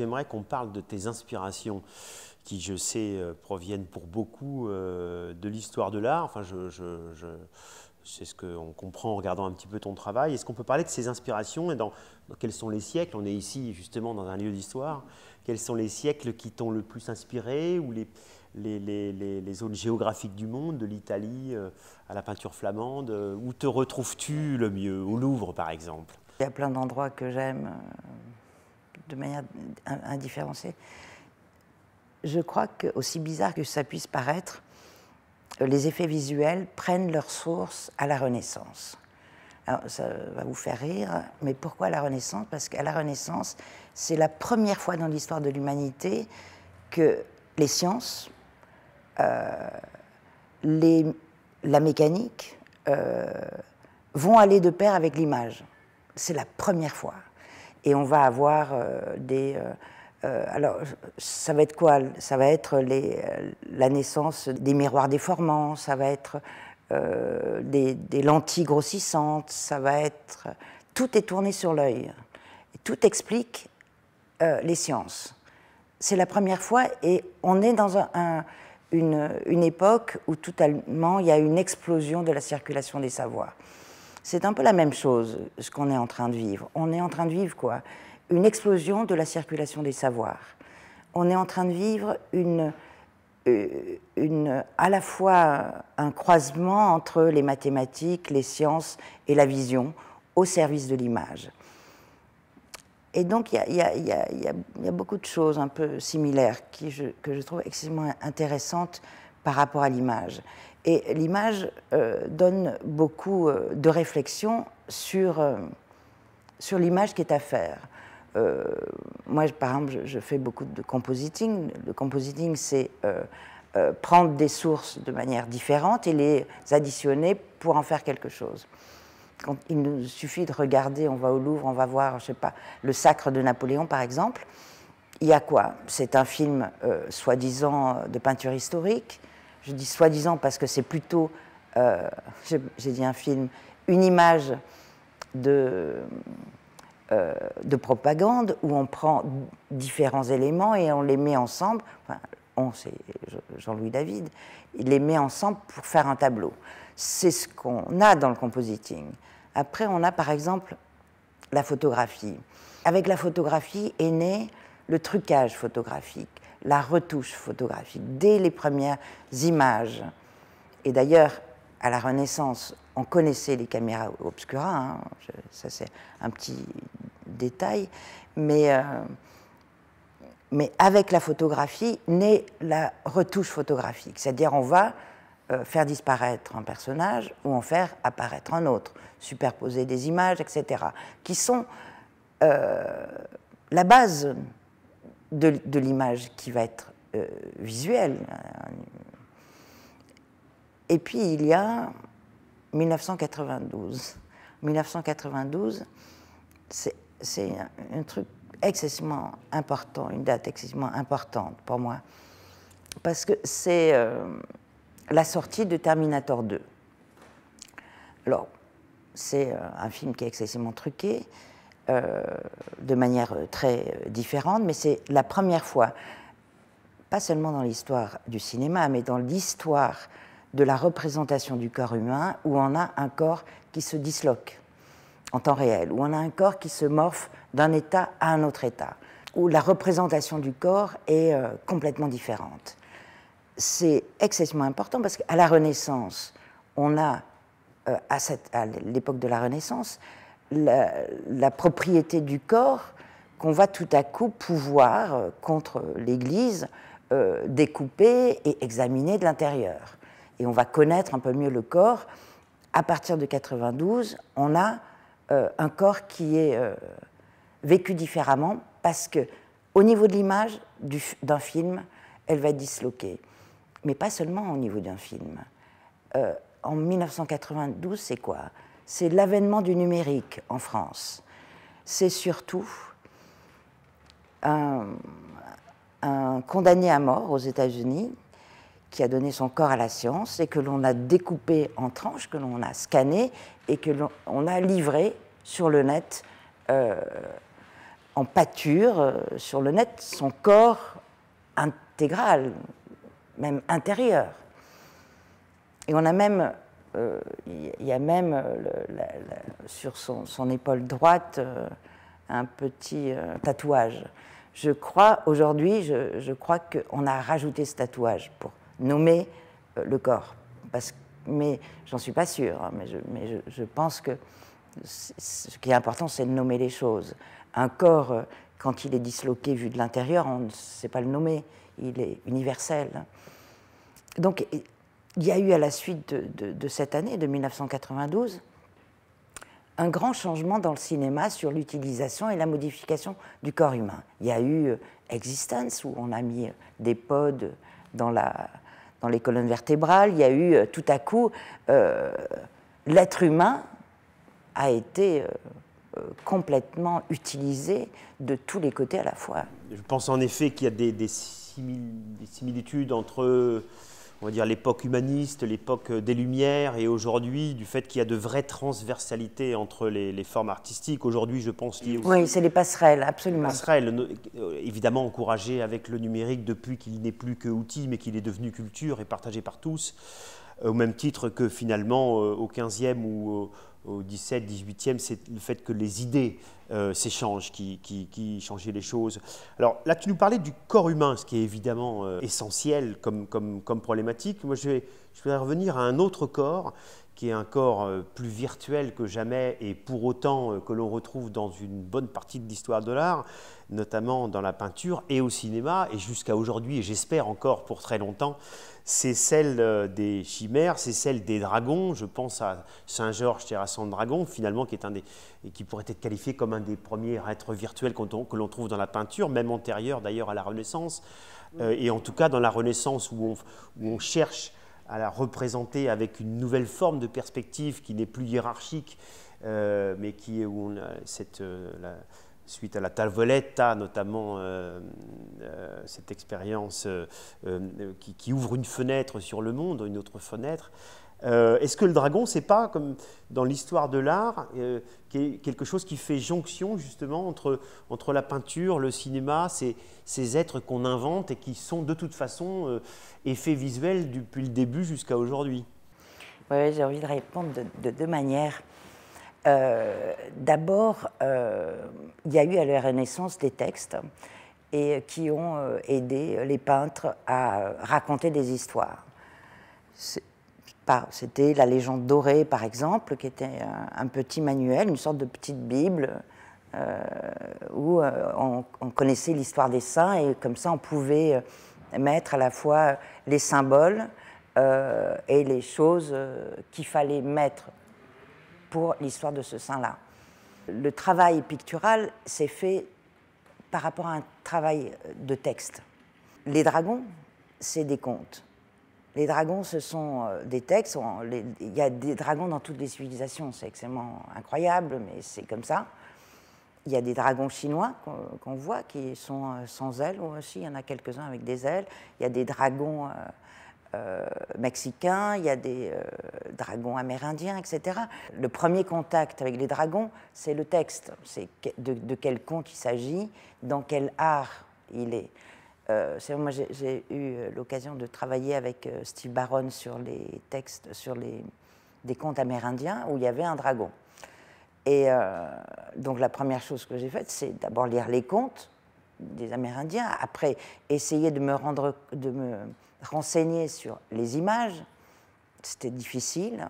J'aimerais qu'on parle de tes inspirations qui, je sais, euh, proviennent pour beaucoup euh, de l'histoire de l'art. Enfin, je, c'est ce qu'on comprend en regardant un petit peu ton travail. Est-ce qu'on peut parler de ces inspirations et dans, quels sont les siècles On est ici justement dans un lieu d'histoire. Quels sont les siècles qui t'ont le plus inspiré ou les, les, zones géographiques du monde, de l'Italie euh, à la peinture flamande Où te retrouves-tu le mieux Au Louvre par exemple Il y a plein d'endroits que j'aime de manière indifférenciée. Je crois que, aussi bizarre que ça puisse paraître, les effets visuels prennent leur source à la Renaissance. Alors, ça va vous faire rire, mais pourquoi la Renaissance Parce qu'à la Renaissance, c'est la première fois dans l'histoire de l'humanité que les sciences, euh, la mécanique euh, vont aller de pair avec l'image. C'est la première fois et on va avoir euh, des... Euh, euh, alors, ça va être quoi Ça va être les, la naissance des miroirs déformants, ça va être des, lentilles grossissantes, ça va être... Tout est tourné sur l'œil. Tout explique les sciences. C'est la première fois et on est dans un, une, une, époque où totalement il y a une explosion de la circulation des savoirs. C'est un peu la même chose, ce qu'on est en train de vivre. On est en train de vivre quoi Une explosion de la circulation des savoirs. On est en train de vivre une, euh, une, à la fois un croisement entre les mathématiques, les sciences et la vision au service de l'image. Et donc, il y, a beaucoup de choses un peu similaires qui, que je trouve extrêmement intéressantes par rapport à l'image. Et l'image euh, donne beaucoup euh, de réflexion euh, sur, l'image qui est à faire. moi, par exemple, je, fais beaucoup de compositing. Le compositing, c'est prendre des sources de manière différente et les additionner pour en faire quelque chose. Quand il nous suffit de regarder, on va au Louvre, on va voir, je sais pas, le Sacre de Napoléon, par exemple. Il y a quoi C'est un film soi-disant de peinture historique je dis soi-disant parce que c'est plutôt, euh, j'ai dit un film, une image de, euh, de propagande où on prend différents éléments et on les met ensemble, enfin, on, c'est Jean-Louis David, il les met ensemble pour faire un tableau. C'est ce qu'on a dans le compositing. Après, on a par exemple la photographie. Avec la photographie est né le trucage photographique la retouche photographique, dès les premières images. Et d'ailleurs, à la Renaissance, on connaissait les caméras obscuras hein, ça c'est un petit détail, mais, euh, mais avec la photographie naît la retouche photographique, c'est-à-dire on va euh, faire disparaître un personnage ou en faire apparaître un autre, superposer des images, etc., qui sont euh, la base de, l'image qui va être euh, visuelle. Et puis il y a 1992. 1992, c'est un truc excessivement important, une date excessivement importante pour moi, parce que c'est euh, la sortie de Terminator 2. Alors, c'est euh, un film qui est excessivement truqué, euh, de manière euh, très euh, différente, mais c'est la première fois, pas seulement dans l'histoire du cinéma, mais dans l'histoire de la représentation du corps humain, où on a un corps qui se disloque en temps réel, où on a un corps qui se morphe d'un état à un autre état, où la représentation du corps est complètement différente. C'est excessivement important parce qu'à la Renaissance, on a, à l'époque de la Renaissance, la, propriété du corps qu'on va tout à coup pouvoir, euh, contre l'Église, euh, découper et examiner de l'intérieur. Et on va connaître un peu mieux le corps. À partir de 92, on a euh, un corps qui est vécu différemment parce que, au niveau de l'image d'un film, elle va disloquer. Mais pas seulement au niveau d'un film. en 1992, c'est quoi c'est l'avènement du numérique en France. C'est surtout un, condamné à mort aux États-Unis qui a donné son corps à la science et que l'on a découpé en tranches, que l'on a scanné et que l'on a livré sur le net euh, en pâture, euh, sur le net, son corps intégral, même intérieur. Et on a même euh, il y a même euh, sur son, épaule droite euh, un petit tatouage. Je crois, aujourd'hui, je, je, crois qu'on a rajouté ce tatouage pour nommer le corps. Parce, mais j'en suis pas sûre, hein, mais, je, mais je, je, pense que ce qui est important, c'est de nommer les choses. Un corps, quand il est disloqué vu de l'intérieur, on ne sait pas le nommer, il est universel. Donc, il y a eu à la suite de, cette année, de 1992, un grand changement dans le cinéma sur l'utilisation et la modification du corps humain. Il y a eu euh, Existence, où on a mis euh, des pods dans, la, dans les colonnes vertébrales. Il y a eu euh, tout à coup, l'être humain a été... complètement utilisé de tous les côtés à la fois. Je pense en effet qu'il y a des similitudes entre on va dire, l'époque humaniste, l'époque des Lumières, et aujourd'hui, du fait qu'il y a de vraies transversalités entre les, formes artistiques. Aujourd'hui, je pense liées aussi Oui, c'est les passerelles, absolument. Les passerelles, évidemment encouragées avec le numérique depuis qu'il n'est plus qu'outil, mais qu'il est devenu culture et partagé par tous, euh, au même titre que finalement, euh, au 15e ou au 17e, 18e, c'est le fait que les idées euh, qui, qui, changeaient les choses. Alors là, tu nous parlais du corps humain, ce qui est évidemment euh, essentiel comme, comme, problématique. Moi, je, vais, je voudrais revenir à un autre corps, qui est un corps euh, plus virtuel que jamais et pour autant euh, que l'on retrouve dans une bonne partie de l'histoire de l'art, notamment dans la peinture et au cinéma, et jusqu'à aujourd'hui, et j'espère encore pour très longtemps, c'est celle euh, des chimères, c'est celle des dragons. Je pense à Saint-Georges terrassant de dragon, finalement, qui, est un des, et qui pourrait être qualifié comme un des premiers êtres virtuels que l'on trouve dans la peinture, même antérieur d'ailleurs à la Renaissance, et en tout cas dans la Renaissance où on, où on cherche à la représenter avec une nouvelle forme de perspective qui n'est plus hiérarchique, euh, mais qui est où euh, suite à la Talvoletta, notamment euh, cette expérience qui, ouvre une fenêtre sur le monde, une autre fenêtre. Euh, est-ce que le dragon, c'est pas comme dans l'histoire de l'art, euh, quelque chose qui fait jonction justement entre, entre la peinture, le cinéma, ces, ces êtres qu'on invente et qui sont de toute façon euh, effets visuels depuis le début jusqu'à aujourd'hui Oui, j'ai envie de répondre de, de deux manières. D'abord, il y a eu à la Renaissance des textes et qui ont aidé les peintres à raconter des histoires c'était la légende dorée, par exemple, qui était euh, un, petit manuel, une sorte de petite Bible, euh, où euh, on, connaissait l'histoire des saints et comme ça on pouvait mettre à la fois les symboles et les choses qu'il fallait mettre pour l'histoire de ce saint-là. Le travail pictural s'est fait par rapport à un travail de texte. Les dragons, c'est des contes. Les dragons, ce sont euh, des textes. Il y a des dragons dans toutes les civilisations. C'est extrêmement incroyable, mais c'est comme ça. Il y a des dragons chinois qu'on voit qui sont euh, sans ailes aussi. Il y en a quelques-uns avec des ailes. Il y a des dragons euh, mexicains, il y a des dragons amérindiens, etc. Le premier contact avec les dragons, c'est le texte. C'est de, de quel conte il s'agit, dans quel art il est. Euh, moi, j'ai eu euh, l'occasion de travailler avec euh, Steve Baron sur les textes, sur les, des contes amérindiens où il y avait un dragon. Et donc la première chose que j'ai faite, c'est d'abord lire les contes des Amérindiens, après essayer de me, rendre, de me renseigner sur les images. C'était difficile.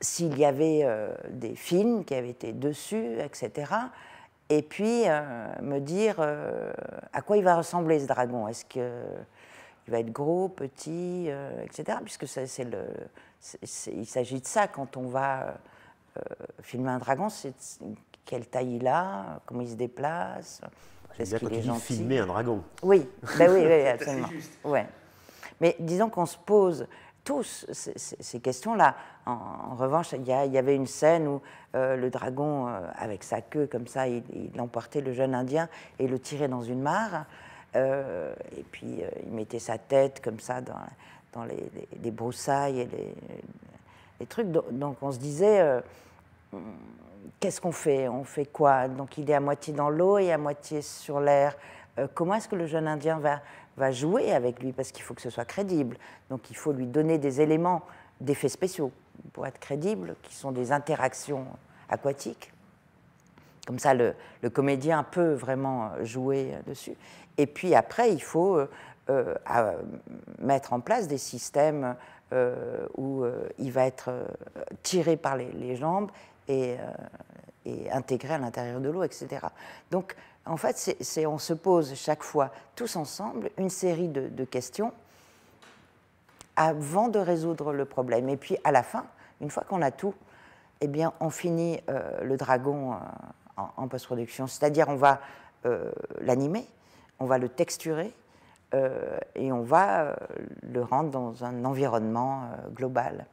S'il y avait des films qui avaient été dessus, etc et puis euh, me dire euh, à quoi il va ressembler ce dragon. Est-ce qu'il va être gros, petit, euh, etc. Puisque ça, le, il s'agit de ça quand on va filmer un dragon, c'est quelle taille il a, comment il se déplace. Est-ce qu'il Filmer un dragon. Oui, ben oui, oui absolument. Ouais. Mais disons qu'on se pose tous ces, questions-là. En, revanche, il y, avait une scène où euh, le dragon, euh, avec sa queue comme ça, il, emportait le jeune Indien et le tirait dans une mare. Euh, et puis il mettait sa tête comme ça dans, les, broussailles et les, trucs. Donc on se disait, hmm, qu'est-ce qu'on fait On fait quoi Donc il est à moitié dans l'eau et à moitié sur l'air. comment est-ce que le jeune Indien va va jouer avec lui parce qu'il faut que ce soit crédible. Donc il faut lui donner des éléments d'effets spéciaux pour être crédible, qui sont des interactions aquatiques. Comme ça, le, comédien peut vraiment euh, jouer euh, dessus. Et puis après, il faut euh, mettre en place des systèmes où il va être tiré par les, jambes et, et intégré à l'intérieur de l'eau, etc. Donc en fait, on se pose chaque fois, tous ensemble, une série de, questions avant de résoudre le problème. Et puis, à la fin, une fois qu'on a tout, eh bien, on finit euh, le dragon euh, en, post-production. C'est-à-dire, on va euh, l'animer, on va le texturer et on va le rendre dans un environnement global.